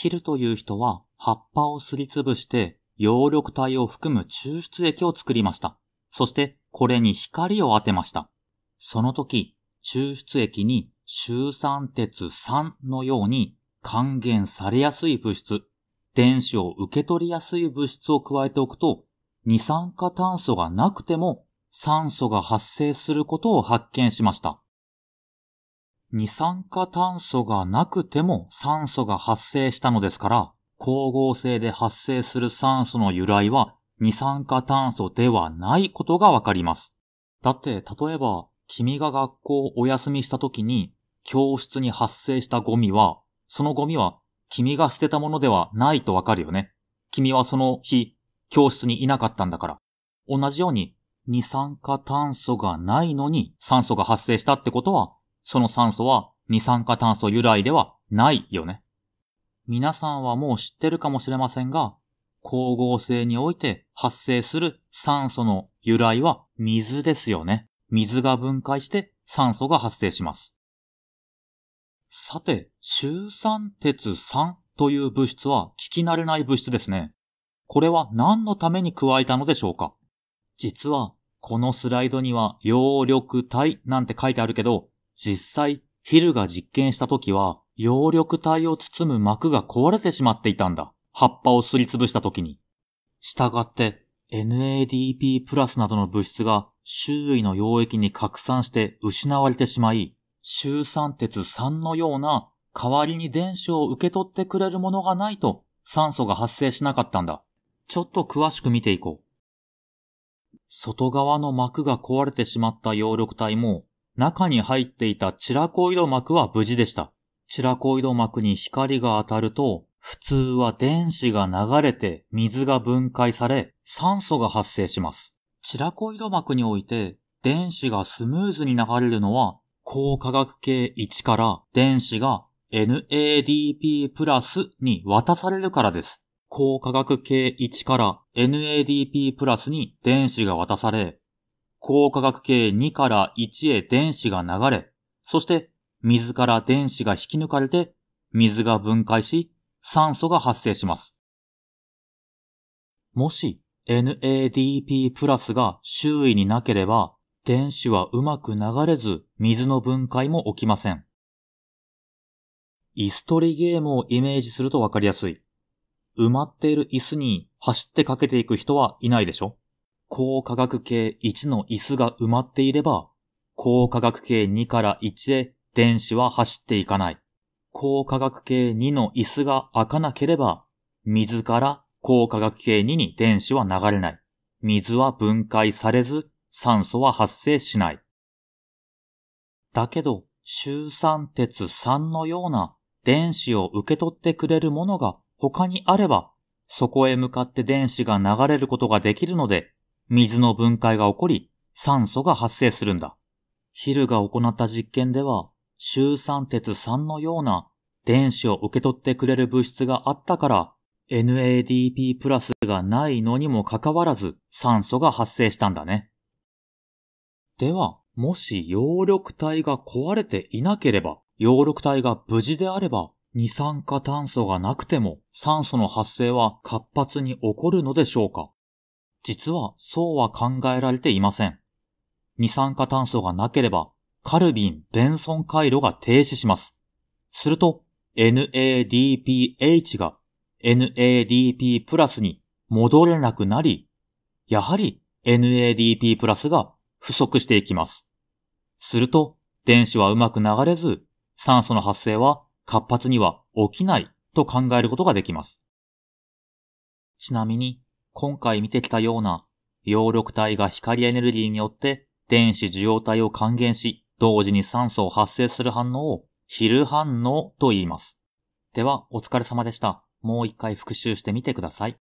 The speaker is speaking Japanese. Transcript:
ヒルという人は葉っぱをすりつぶして葉緑体を含む抽出液を作りました。そしてこれに光を当てました。その時、抽出液に周酸鉄酸のように還元されやすい物質、電子を受け取りやすい物質を加えておくと、二酸化炭素がなくても酸素が発生することを発見しました。二酸化炭素がなくても酸素が発生したのですから、光合成で発生する酸素の由来は二酸化炭素ではないことがわかります。だって、例えば、君が学校をお休みした時に、教室に発生したゴミは、そのゴミは君が捨てたものではないとわかるよね。君はその日、教室にいなかったんだから。同じように、二酸化炭素がないのに酸素が発生したってことはその酸素は二酸化炭素由来ではないよね。皆さんはもう知ってるかもしれませんが、光合成において発生する酸素の由来は水ですよね。水が分解して酸素が発生します。さて、中酸鉄酸という物質は聞き慣れない物質ですね。これは何のために加えたのでしょうか実は、このスライドには葉緑体なんて書いてあるけど、実際、ヒルが実験した時は、葉緑体を包む膜が壊れてしまっていたんだ。葉っぱをすりつぶした時に。したがって、NADP プラスなどの物質が周囲の溶液に拡散して失われてしまい、周酸鉄3のような代わりに電子を受け取ってくれるものがないと酸素が発生しなかったんだ。ちょっと詳しく見ていこう。外側の膜が壊れてしまった葉緑体も中に入っていたチラコイド膜は無事でした。チラコイド膜に光が当たると、普通は電子が流れて水が分解され、酸素が発生します。チラコイド膜において、電子がスムーズに流れるのは、高化学系1から電子が NADP プラスに渡されるからです。高化学系1から NADP プラスに電子が渡され、光化学系2から1へ電子が流れ、そして水から電子が引き抜かれて、水が分解し、酸素が発生します。もし NADP プラスが周囲になければ、電子はうまく流れず、水の分解も起きません。椅子取りゲームをイメージするとわかりやすい。埋まっている椅子に走ってかけていく人はいないでしょ高科学系1の椅子が埋まっていれば、高科学系2から1へ電子は走っていかない。高科学系2の椅子が開かなければ、水から高科学系2に電子は流れない。水は分解されず、酸素は発生しない。だけど、周酸鉄3のような電子を受け取ってくれるものが他にあれば、そこへ向かって電子が流れることができるので、水の分解が起こり、酸素が発生するんだ。ヒルが行った実験では、周酸鉄酸のような電子を受け取ってくれる物質があったから、NADP プラスがないのにもかかわらず酸素が発生したんだね。では、もし葉緑体が壊れていなければ、葉緑体が無事であれば、二酸化炭素がなくても酸素の発生は活発に起こるのでしょうか実はそうは考えられていません。二酸化炭素がなければ、カルビン・ベンソン回路が停止します。すると、NADPH が NADP プラスに戻れなくなり、やはり NADP プラスが不足していきます。すると、電子はうまく流れず、酸素の発生は活発には起きないと考えることができます。ちなみに、今回見てきたような、葉緑体が光エネルギーによって電子受容体を還元し、同時に酸素を発生する反応を昼反応と言います。では、お疲れ様でした。もう一回復習してみてください。